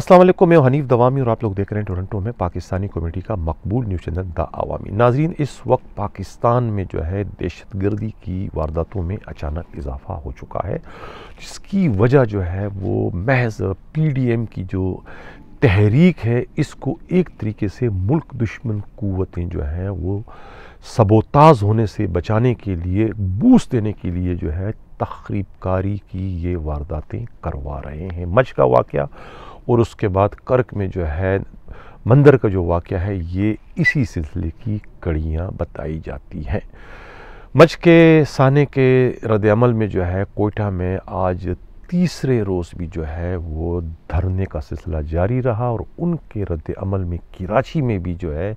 असलम मैं हनीफ दवामी और आप लोग देख रहे हैं टोरंटो में पाकिस्तानी कमेटी का मकबूल न्यूज़ चैनल द आवामी नाजरीन इस वक्त पाकिस्तान में जो है दहशत गर्दी की वारदातों में अचानक इजाफा हो चुका है जिसकी वजह जो है वो महज पी डी एम की जो तहरीक है इसको एक तरीके से मुल्क दुश्मन क़वतें जो हैं वो सबोताज होने से बचाने के लिए बूस देने के लिए जो है तखरीबकारी की ये वारदातें करवा रहे हैं मच का वाक़ और उसके बाद कर्क में जो है मंदिर का जो वाक़ है ये इसी सिलसिले की कड़ियाँ बताई जाती हैं मच के साने के रदल में जो है कोयटा में आज तीसरे रोज़ भी जो है वो धरने का सिलसिला जारी रहा और उनके रद्द अमल में कराची में भी जो है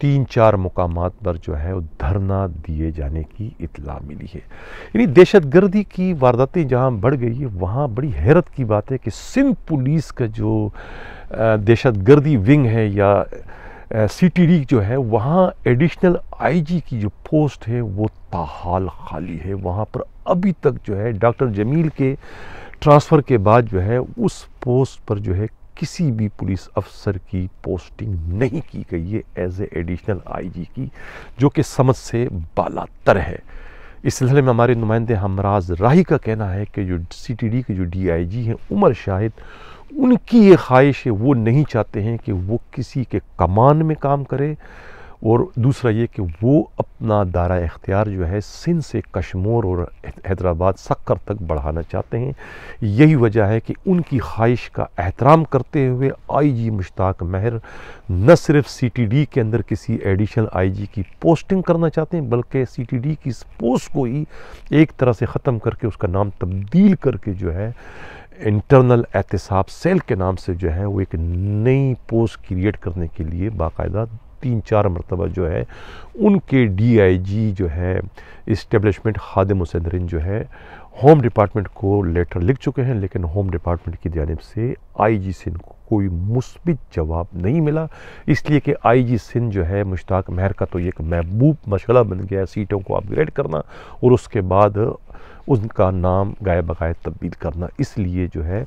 तीन चार मकाम पर जो है वो धरना दिए जाने की इतला मिली है यानी दहशत गर्दी की वारदातें जहाँ बढ़ गई है वहाँ बड़ी हैरत की बात है कि सिंध पुलिस का जो दहशत गर्दी विंग है या डी जो है वहाँ एडिशनल जी की जो पोस्ट है वो ताहाल खाली है वहाँ पर अभी तक जो है डॉक्टर जमील के ट्रांसफ़र के बाद जो है उस पोस्ट पर जो है किसी भी पुलिस अफसर की पोस्टिंग नहीं की गई है एज ए एडिशनल आईजी की जो कि समझ से बालातर है इस सिलसिले में हमारे नुमाइंदे हमराज राही का कहना है कि जो सीटीडी के जो डीआईजी हैं उमर शाहिद उनकी ये ख्वाहिश है वो नहीं चाहते हैं कि वो किसी के कमान में काम करे और दूसरा ये कि वो अपना दायरा इख्तियार जो है सिंध से कश्मोर और हैदराबाद सक्कर तक बढ़ाना चाहते हैं यही वजह है कि उनकी ख्वाहिश का एहतराम करते हुए आई जी मुश्ताक महर न सिर्फ सी टी डी के अंदर किसी एडिशनल आई जी की पोस्टिंग करना चाहते हैं बल्कि सी टी डी की इस पोस्ट को ही एक तरह से ख़त्म करके उसका नाम तब्दील करके जो है इंटरनल एहतसाब सेल के नाम से जो है वो एक नई पोस्ट क्रिएट करने के लिए बाकायदा तीन चार मरतबा जो है उनके डीआईजी जो है इस्टेबलिशमेंट खादम उसदरिन जो है होम डिपार्टमेंट को लेटर लिख चुके हैं लेकिन होम डिपार्टमेंट की जानब से आईजी सिंह को कोई मुस्बित जवाब नहीं मिला इसलिए कि आईजी सिंह जो है मुश्ताक महर का तो एक महबूब मशला बन गया सीटों को अपग्रेड करना और उसके बाद उनका नाम गाय बगाय तब्दील करना इसलिए जो है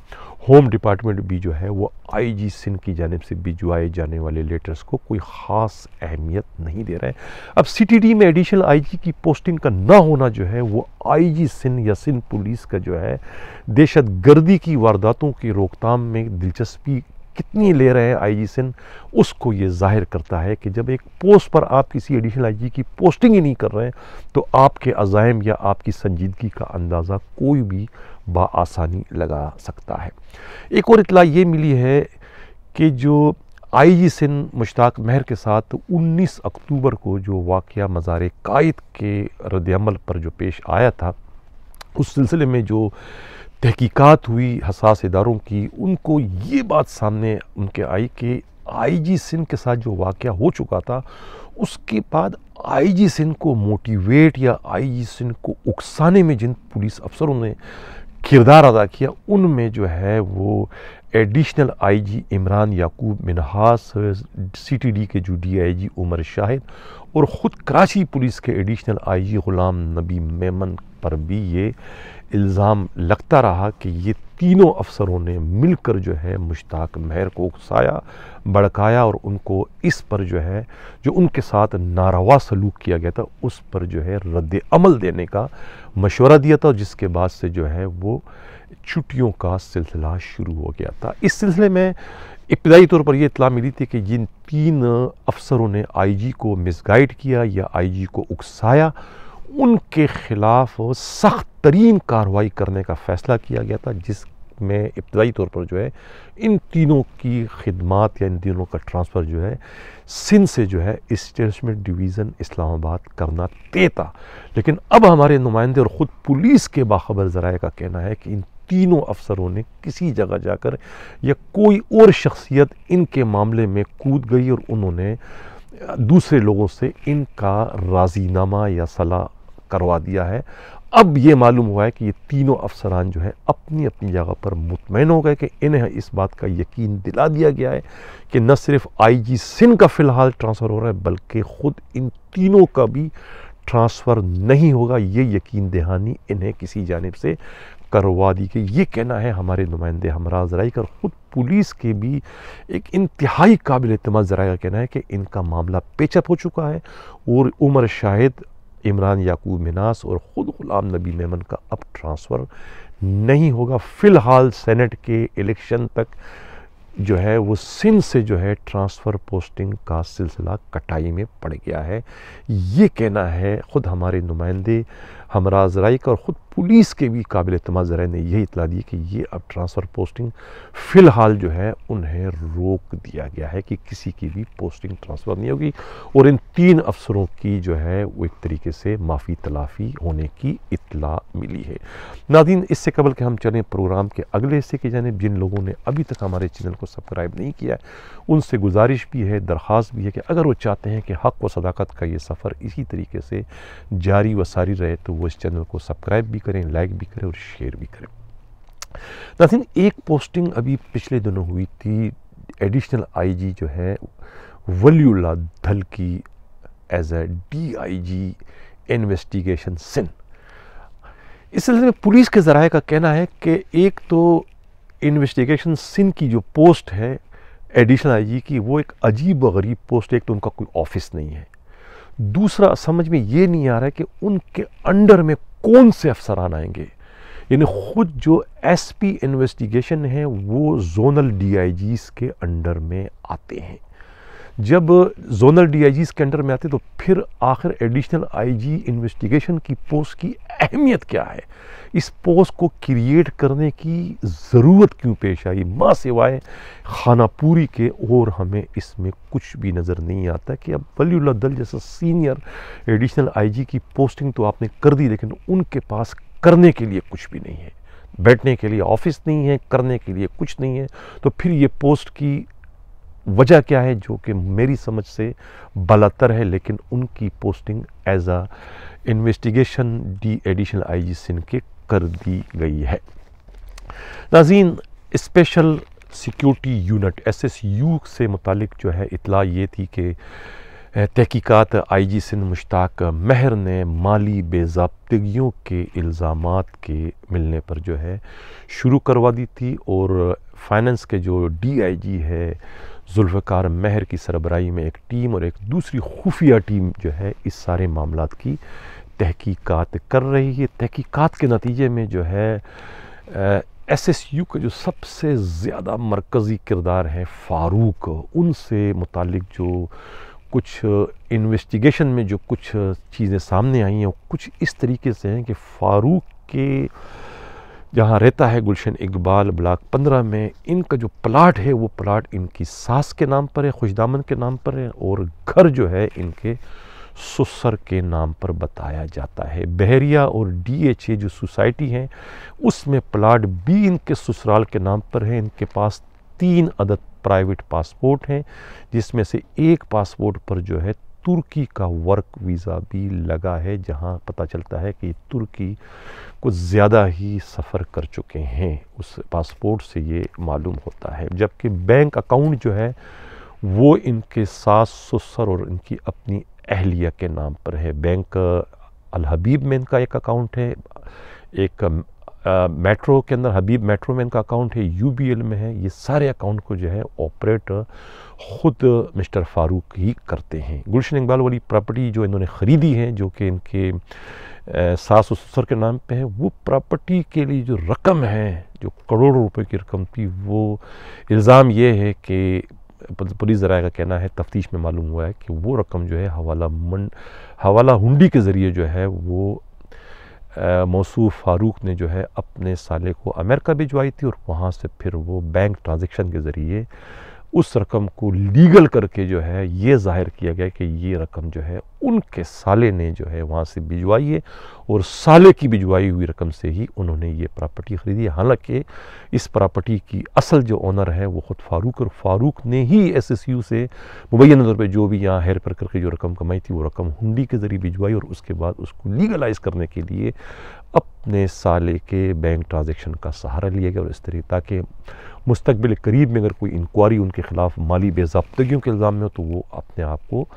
होम डिपार्टमेंट भी जो है वो आईजी सिंह की जानब से भिजवाए जाने वाले लेटर्स को कोई ख़ास अहमियत नहीं दे रहा है अब सीटीडी में एडिशनल आईजी की पोस्टिंग का ना होना जो है वो आईजी सिंध या सिंध पुलिस का जो है दहशत गर्दी की वारदातों की रोकथाम में दिलचस्पी कितनी ले रहे हैं सिंह उसको ये जाहिर करता है कि जब एक पोस्ट पर आप किसी एडिशनल आईजी की पोस्टिंग ही नहीं कर रहे हैं तो आपके अजायम या आपकी संजीदगी का अंदाज़ा कोई भी बासानी लगा सकता है एक और इतला ये मिली है कि जो आई जी सिन मुश्ताक महर के साथ 19 अक्टूबर को जो वाक़ मज़ार कायद के रद्दमल पर जो पेश आया था उस सिलसिले में जो तहकीकात हुई हसास इदारों की उनको ये बात सामने उनके आई कि आईजी सिंह के साथ जो वाक़ हो चुका था उसके बाद आईजी सिंह को मोटिवेट या आईजी सिंह को उकसाने में जिन पुलिस अफसरों ने किरदार अदा किया उनमें जो है वो additional IG Imran Yakub Minhas CTD के जो डीआईजी उमर शाहिद और ख़ुद कराची पुलिस के एडिशनल आईजी ग़ुलाम नबी मेमन पर भी ये इल्ज़ाम लगता रहा कि ये तीनों अफसरों ने मिलकर जो है मुश्ताक महर को उकसाया भड़काया और उनको इस पर जो है जो उनके साथ नारवा सलूक किया गया था उस पर जो है रद्द अमल देने का मशवरा दिया था जिसके बाद से जो है वो छुट्टियों का सिलसिला शुरू हो गया था इस सिलसिले में इब्तदाई तौर पर यह इतला मिली थी कि जिन तीन अफसरों ने आईजी को मिसगाइड किया या आईजी को उकसाया उनके ख़िलाफ़ सख्त तरीन कार्रवाई करने का फ़ैसला किया गया था जिस में इब्तदाई तौर पर जो है इन तीनों की खदमात या इन तीनों का ट्रांसफ़र जो है सिंध से जो है इस्टेबलिशमेंट डिवीज़न इस्लामाबाद करना तय था लेकिन अब हमारे नुमाइंदे और ख़ुद पुलिस के बाखबर ज़राए का कहना है कि इन तीनों अफसरों ने किसी जगह जाकर या कोई और शख्सियत इनके मामले में कूद गई और उन्होंने दूसरे लोगों से इनका राजीनामा या सलाह करवा दिया है अब ये मालूम हुआ है कि ये तीनों अफसरान जो है अपनी अपनी जगह पर मुतमिन हो गए कि इन्हें इस बात का यकीन दिला दिया गया है कि न सिर्फ आई जी सिंह का फ़िलहाल ट्रांसफ़र हो रहा है बल्कि ख़ुद इन तीनों का भी ट्रांसफ़र नहीं होगा ये यकीन दहानी इन्हें किसी जानब से करवा दी गई ये कहना है हमारे नुमाइंदे हमराज जराई कर ख़ुद पुलिस के भी एक इंतहाई काबिल अतम जरा का कहना है कि इनका मामला पेचअप हो चुका है और उमर शाहिद इमरान याकूब मिनास और ख़ुद गुलाम नबी मेमन का अब ट्रांसफ़र नहीं होगा फ़िलहाल सेनेट के इलेक्शन तक जो है वो सिंध से जो है ट्रांसफ़र पोस्टिंग का सिलसिला कटाई में पड़ गया है ये कहना है ख़ुद हमारे नुमाइंदे हमरा जराई का और ख़ुद पुलिस के भी काबिल अतम जरा ने यह इतला दी कि ये अब ट्रांसफ़र पोस्टिंग फ़िलहाल जो है उन्हें रोक दिया गया है कि किसी की भी पोस्टिंग ट्रांसफ़र नहीं होगी और इन तीन अफसरों की जो है वो एक तरीके से माफ़ी तलाफ़ी होने की इतला मिली है नादिन इससे कबल के हम चलें प्रोग्राम के अगले हिस्से की जाने जिन लोगों ने अभी तक हमारे चैनल को सब्सक्राइब नहीं किया उनसे गुजारिश भी है दरख्वास्त भी है कि अगर वो चाहते हैं कि हक़ व सदाकत का ये सफ़र इसी तरीके से जारी व सारी रहे तो वो इस चैनल को सब्सक्राइब भी करें लाइक भी करें और शेयर भी करें नाथिन एक पोस्टिंग अभी पिछले दिनों हुई थी एडिशनल आईजी जो है वलीउल्ला धल की एज ए डीआईजी इन्वेस्टिगेशन सिन इस सिलसिले में पुलिस के ज़राए का कहना है कि एक तो इन्वेस्टिगेशन सिन की जो पोस्ट है एडिशनल आईजी की वो एक अजीब व गरीब पोस्ट है एक तो उनका कोई ऑफिस नहीं है दूसरा समझ में ये नहीं आ रहा है कि उनके अंडर में कौन से अफसरान आएंगे यानी ख़ुद जो एसपी इन्वेस्टिगेशन है वो जोनल डीआईजीस के अंडर में आते हैं जब जोनल डीआईजीस के अंडर में आते तो फिर आखिर एडिशनल आईजी इन्वेस्टिगेशन की पोस्ट की अहमियत क्या है इस पोस्ट को क्रिएट करने की ज़रूरत क्यों पेश आई माँ सिवाय खानापूरी के और हमें इसमें कुछ भी नज़र नहीं आता कि अब वली दल जैसा सीनियर एडिशनल आईजी की पोस्टिंग तो आपने कर दी लेकिन उनके पास करने के लिए कुछ भी नहीं है बैठने के लिए ऑफिस नहीं है करने के लिए कुछ नहीं है तो फिर ये पोस्ट की वजह क्या है जो कि मेरी समझ से बलतर है लेकिन उनकी posting as a investigation D additional I G Sindh के कर दी गई है नाजीन special security unit S S U से मुतलिक जो है इतला ये थी कि तहकीक़ात आई जी सिंह मुश्ताक महर ने माली बेजाबतगियों के इल्ज़ाम के मिलने पर जो है शुरू करवा दी थी और फाइनेंस के जो डी आई जी है जुल्फ़ार महर की सरबराही में एक टीम और एक दूसरी खुफिया टीम जो है इस सारे मामला की तहकीकात कर रही है तहकीकात के नतीजे में जो है एस एस यू का जो सबसे ज़्यादा मरकज़ी किरदार है फ़ारूक उनसे मुतक जो कुछ इन्वेस्टिगेशन में जो कुछ चीज़ें सामने आई हैं वो कुछ इस तरीके से हैं कि फ़ारूक के जहाँ रहता है गुलशन इकबाल ब्लाक पंद्रह में इनका जो प्लाट है वो प्लाट इनकी सास के नाम पर है खुशदामन के नाम पर है और घर जो है इनके सुसर के नाम पर बताया जाता है बहरिया और डीएचए जो सोसाइटी हैं उसमें प्लाट भी इनके ससुराल के नाम पर है इनके पास तीन अदद प्राइवेट पासपोर्ट हैं जिसमें से एक पासपोर्ट पर जो है तुर्की का वर्क वीज़ा भी लगा है जहां पता चलता है कि तुर्की कुछ ज़्यादा ही सफ़र कर चुके हैं उस पासपोर्ट से ये मालूम होता है जबकि बैंक अकाउंट जो है वो इनके सास ससुर और इनकी अपनी अहलिया के नाम पर है बैंक अलहबीब में इनका एक अकाउंट है एक मेट्रो के अंदर हबीब मेट्रो में इनका अकाउंट है यू में है ये सारे अकाउंट को जो है ऑपरेट ख़ुद मिस्टर फारूक ही करते हैं गुलशन इकबाल वाली प्रॉपर्टी जो इन्होंने ख़रीदी है जो कि इनके सास और ससुर के नाम पे है वो प्रॉपर्टी के लिए जो रकम है जो करोड़ों रुपए की रकम थी वो इल्ज़ाम ये है कि पुलिस जरा का कहना है तफ्तीश में मालूम हुआ है कि वो रकम जो है हवाला मंड हवाला हुंडी के ज़रिए जो है वो मौसू फारूक ने जो है अपने साले को अमेरिका भिजवाई थी और वहाँ से फिर वो बैंक ट्रांजेक्शन के ज़रिए उस रकम को लीगल करके जो है ये जाहिर किया गया कि ये रकम जो है उनके साले ने जो है वहाँ से भिजवाई है और साले की भिजवाई हुई रकम से ही उन्होंने ये प्रॉपर्टी ख़रीदी हालांकि इस प्रॉपर्टी की असल जो ऑनर है वो ख़ुद फारूक और फारूक ने ही एस एस यू से मुबैन तौर पर जो भी यहाँ हेर पर करके जो रकम कमाई थी वो रकम हुंडी के ज़रिए भिजवाई और उसके बाद उसको लीगलाइज करने के लिए अपने साले के बैंक ट्रांजेक्शन का सहारा लिया गया और इस तरह ताकि मुस्तबिल करीब में अगर कोई इंक्वायरी उनके ख़िलाफ़ माली बेजाबतगियों के इल्ज़ाम में हो तो वो अपने आप को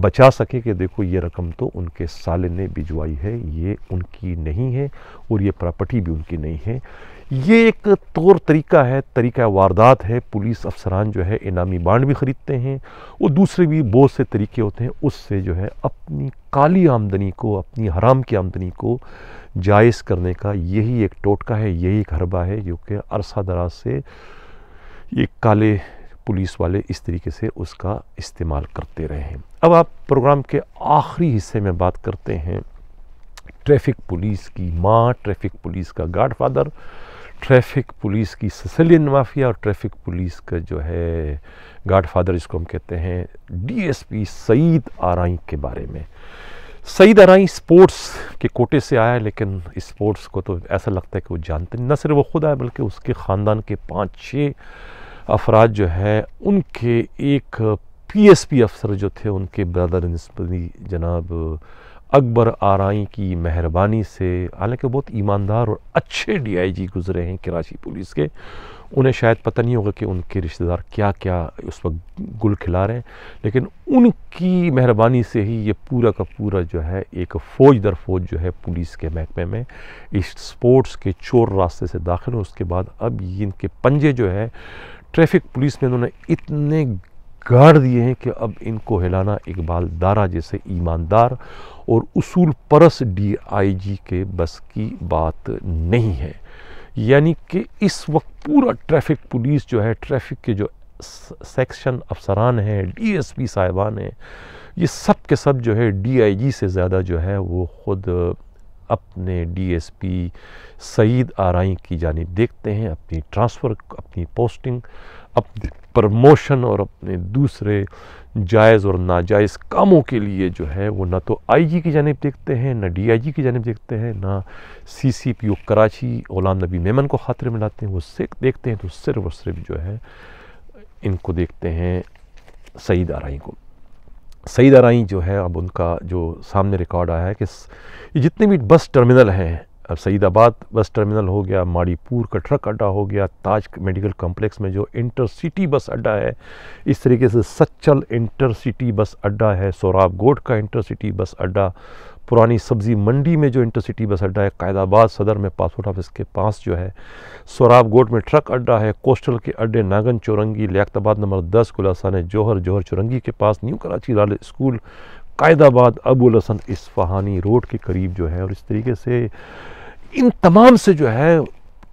बचा सके कि देखो ये रकम तो उनके साले ने भिजवाई है ये उनकी नहीं है और ये प्रॉपर्टी भी उनकी नहीं है ये एक तौर तरीका है तरीका वारदात है पुलिस अफसरान जो है इनामी बांड भी ख़रीदते हैं वो दूसरे भी बहुत से तरीके होते हैं उससे जो है अपनी काली आमदनी को अपनी हराम की आमदनी को जायज़ करने का यही एक टोटका है यही एक हरबा है जो कि अरसा दराज से ये काले पुलिस वाले इस तरीके से उसका इस्तेमाल करते रहे हैं अब आप प्रोग्राम के आखिरी हिस्से में बात करते हैं ट्रैफिक पुलिस की माँ ट्रैफिक पुलिस का गाड फादर ट्रैफिक पुलिस की ससलियन माफिया और ट्रैफिक पुलिस का जो है गाड फादर जिसको हम कहते हैं डीएसपी सईद आरई के बारे में सईद आरई स्पोर्ट्स के कोटे से आया है लेकिन स्पोर्ट्स को तो ऐसा लगता है कि वो जानते नहीं न सिर्फ वो खुद आए बल्कि उसके ख़ानदान के पाँच छः अफराद जो है उनके एक पीएसपी अफसर जो थे उनके ब्रदर जनाब अकबर आरई की मेहरबानी से हालांकि बहुत ईमानदार और अच्छे डीआईजी गुजरे हैं कराची पुलिस के उन्हें शायद पता नहीं होगा कि उनके रिश्तेदार क्या क्या उस वक्त गुल खिला रहे हैं लेकिन उनकी मेहरबानी से ही ये पूरा का पूरा जो है एक फ़ौज दर फौज जो है पुलिस के महकमे में इस स्पोर्ट्स के चोर रास्ते से दाखिल हो उसके बाद अब इनके पंजे जो है ट्रैफिक पुलिस में उन्होंने इतने गाड़ दिए हैं कि अब इनको हिलाना इकबाल दारा जैसे ईमानदार और उसूल परस डीआईजी के बस की बात नहीं है यानी कि इस वक्त पूरा ट्रैफिक पुलिस जो है ट्रैफिक के जो सेक्शन अफसरान हैं डीएसपी साहिबान हैं ये सब के सब जो है डीआईजी से ज़्यादा जो है वो ख़ुद अपने डीएसपी सईद आरई की जानब देखते हैं अपनी ट्रांसफ़र अपनी पोस्टिंग अपनी प्रमोशन और अपने दूसरे जायज़ और नाजायज़ कामों के लिए जो है वो ना तो आईजी की जानब देखते हैं ना डीआईजी की जानब देखते हैं ना सीसीपीओ कराची ओलाम नबी मेमन को खातिर में लाते हैं वो सिर्फ देखते हैं तो सिर्फ और सिर्फ जो है इनको देखते हैं सईद आरई को सईद आरई जो है अब उनका जो सामने रिकॉर्ड आया है कि जितने भी बस टर्मिनल हैं सईदाबाद बस टर्मिनल हो गया माड़ीपुर का ट्रक अड्डा हो गया ताज मेडिकल कम्प्लेक्स में जो इंटरसिटी बस अड्डा है इस तरीके से सच्चल इंटरसिटी बस अड्डा है सौराब गोट का इंटरसिटी बस अड्डा पुरानी सब्ज़ी मंडी में जो इंटरसिटी बस अड्डा है कायदाबाद सदर में पासपोर्ट ऑफिस के पास जो है सौराब गोट में ट्रक अड्डा है कोस्टल के अड्डे नागन चौरंगी लियाबाद नंबर दस गुलासान जौहर जोहर चौरंगी के पास new Karachi Lal school Qaidabad Abul Hasan Isphahani road के करीब जो है और इस तरीके से इन तमाम से जो है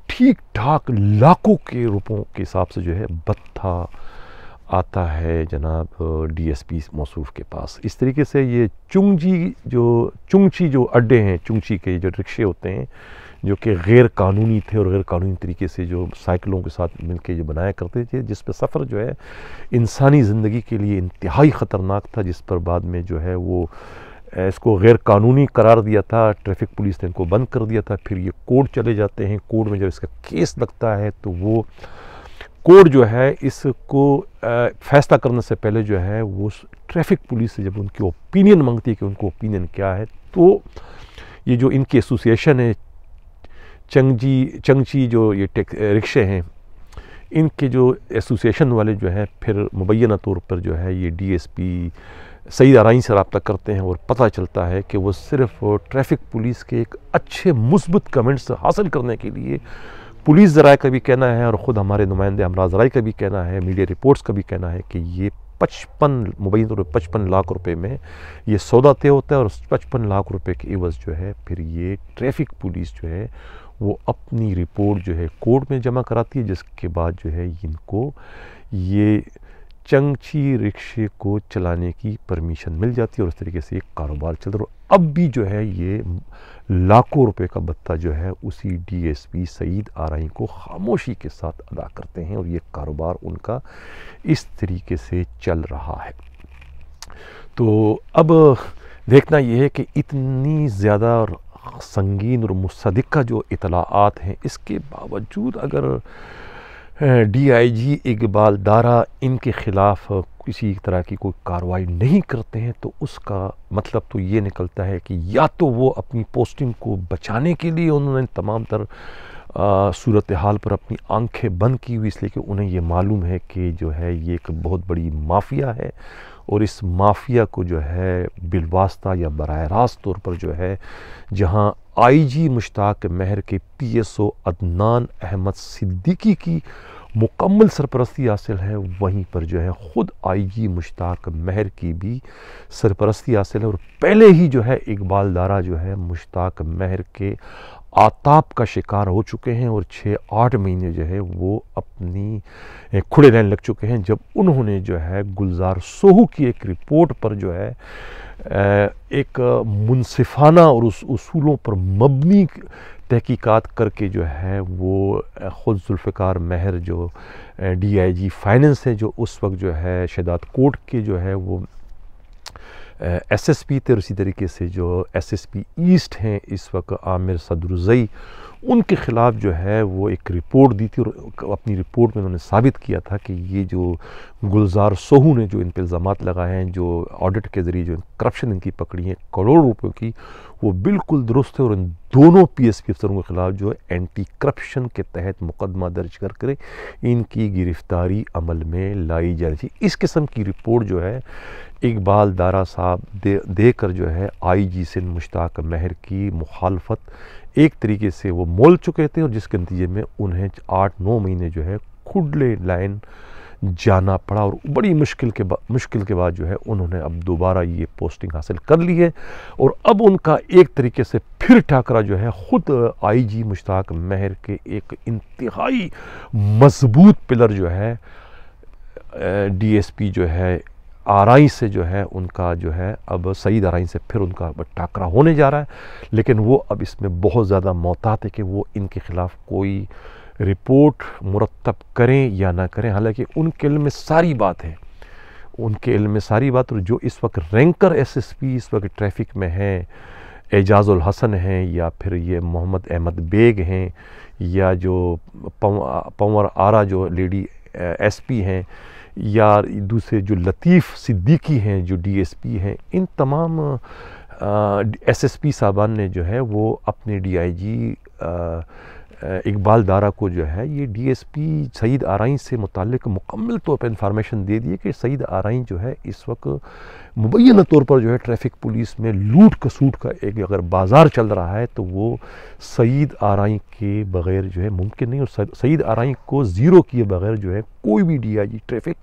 ठीक ठाक लाखों के रुपयों के हिसाब से जो है बत्था आता है जनाब डीएसपी मौसूफ के पास इस तरीके से ये चुंगजी जो चुंगची जो अड्डे हैं चुंगची के जो रिक्शे होते हैं जो कि गैर कानूनी थे और गैर कानूनी तरीके से जो साइकिलों के साथ मिलके जो बनाया करते थे जिस पर सफ़र जो है इंसानी ज़िंदगी के लिए इंतहाई ख़तरनाक था जिस पर बाद में जो है वो इसको गैर कानूनी करार दिया था ट्रैफिक पुलिस ने इनको बंद कर दिया था फिर ये कोर्ट चले जाते हैं कोर्ट में जब इसका केस लगता है तो वो कोर्ट जो है इसको फैसला करने से पहले जो है वो ट्रैफिक पुलिस से जब उनकी ओपिनियन मांगती है कि उनको ओपिनियन क्या है तो ये जो इनकी एसोसिएशन है चंगजी चंगची जो ये रिक्शे हैं इनके जो एसोसिएशन वाले जो हैं फिर मुबैना तौर पर जो है ये डीएसपी सही आरइन से रबता करते हैं और पता चलता है कि वो सिर्फ ट्रैफिक पुलिस के एक अच्छे मुस्बत कमेंट्स हासिल करने के लिए पुलिस ज़राए का भी कहना है और ख़ुद हमारे नुमाइंदे हमरा ज़रा का भी कहना है मीडिया रिपोर्ट्स का भी कहना है कि ये पचपन मुबैन तौर पर पचपन लाख रुपए में ये सौदा तय होता है और पचपन लाख रुपए के एवज जो है फिर ये ट्रैफिक पुलिस जो है वो अपनी रिपोर्ट जो है कोर्ट में जमा कराती है जिसके बाद जो है इनको ये चंगची रिक्शे को चलाने की परमिशन मिल जाती है और उस तरीके से एक कारोबार चल रहा है अब भी जो है ये लाखों रुपए का बत्ता जो है उसी डीएसपी सईद आरई को खामोशी के साथ अदा करते हैं और ये कारोबार उनका इस तरीके से चल रहा है तो अब देखना ये है कि इतनी ज़्यादा संगीन और मुसदक़ा जो इतलाआत हैं इसके बावजूद अगर डीआईजी इकबाल दारा इनके ख़िलाफ़ किसी तरह की कोई कार्रवाई नहीं करते हैं तो उसका मतलब तो ये निकलता है कि या तो वो अपनी पोस्टिंग को बचाने के लिए उन्होंने तमाम तर सूरत हाल पर अपनी आंखें बंद की हुई इसलिए कि उन्हें ये मालूम है कि जो है ये एक बहुत बड़ी माफिया है और इस माफिया को जो है बिलवास्ता या बर रास्त तौर पर जो है जहाँ आईजी मुश्ताक महर के पीएसओ अदनान अहमद सिद्दीकी की मुकम्मल सरपरस्ती हासिल है वहीं पर जो है ख़ुद आईजी मुश्ताक महर की भी सरपरस्ती हासिल है और पहले ही जो है इकबाल दारा जो है मुश्ताक महर के आताप का शिकार हो चुके हैं और छः आठ महीने जो है वो अपनी खुड़े रहने लग चुके हैं जब उन्होंने जो है गुलजार सोहू की एक रिपोर्ट पर जो है एक मुनसिफाना और उस असूलों पर मबनी तहकीकात करके जो है वो ख़ुद जुल्फ़ार महर जो डी आई जी फाइनेंस है जो उस वक्त जो है शदात कोट के जो है वो एसएसपी थे और उसी तरीके से जो एसएसपी ईस्ट हैं इस वक्त आमिर सदरुज़ई उनके ख़िलाफ़ जो है वो एक रिपोर्ट दी थी और अपनी रिपोर्ट में उन्होंने साबित किया था कि ये जो गुलजार सोहू ने जो इन पर इल्ज़ाम लगाए हैं जो ऑडिट के ज़रिए जो करप्शन इनकी पकड़ी है करोड़ों रुपयों की वो बिल्कुल दुरुस्त है और इन दोनों पी एस पी अफसरों के ख़िलाफ़ जो है एंटी करप्शन के तहत मुकदमा दर्ज कर कर इनकी गिरफ़्तारी अमल में लाई जानी चाहिए इस किस्म की रिपोर्ट जो है इकबाल दारा साहब दे देकर जो है आई जी से मुश्ताक महर की मुखालफत एक तरीके से वो मोल चुके थे और जिसके नतीजे में उन्हें आठ नौ महीने जो है खुडले लाइन जाना पड़ा और बड़ी मुश्किल के बाद मुश्किल के बाद जो है उन्होंने अब दोबारा ये पोस्टिंग हासिल कर ली है और अब उनका एक तरीके से फिर टाकरा जो है ख़ुद आईजी मुश्ताक मेहर के एक इंतहाई मजबूत पिलर जो है डीएसपी जो है आई से जो है उनका जो है अब सईद आई से फिर उनका टाकरा होने जा रहा है लेकिन वो अब इसमें बहुत ज़्यादा मोहतात है कि वो इनके ख़िलाफ़ कोई रिपोर्ट मुरतब करें या ना करें हालांकि उनके इल्म में सारी बात है उनके इल्म में सारी बात और जो इस वक्त रैंकर एसएसपी इस वक्त ट्रैफिक में हैं एजाज़ुल हसन हैं या फिर ये मोहम्मद अहमद बेग हैं या जो पंवर आरा जो लेडी एसपी हैं या दूसरे जो लतीफ़ सिद्दीकी हैं जो डीएसपी हैं इन तमाम एसएसपी साहबान ने जो है वो अपने डीआईजी इकबाल दारा को जो है ये डीएसपी सईद आरई से मुतक मुकम्मल तौर पर इंफॉर्मेशन दे दिए कि सईद आरई जो है इस वक्त मुबैन तौर पर जो है ट्रैफिक पुलिस में लूट कसूट का एक अगर बाज़ार चल रहा है तो वो सईद आरई के बगैर जो है मुमकिन नहीं और सईद आरई को ज़ीरो किए बगैर जो है कोई भी डी आई जी ट्रैफिक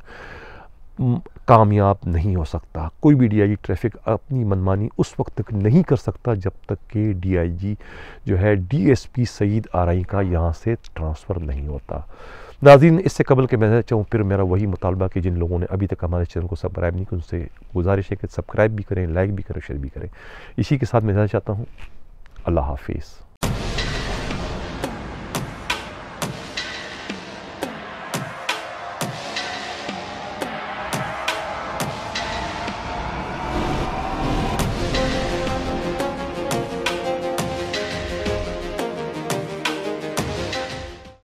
कामयाब नहीं हो सकता कोई भी डीआईजी ट्रैफिक अपनी मनमानी उस वक्त तक नहीं कर सकता जब तक कि डीआईजी जो है डीएसपी सईद आरई का यहाँ से ट्रांसफ़र नहीं होता नाजीन इससे कबल के मैं चाहूँ फिर मेरा वही मुतालबा कि जिन लोगों ने अभी तक हमारे चैनल को सब्सक्राइब नहीं किया उनसे गुजारिश है कि सब्सक्राइब भी करें लाइक भी करें शेयर भी करें इसी के साथ मैं जाना चाहता हूँ अल्लाह हाफिज़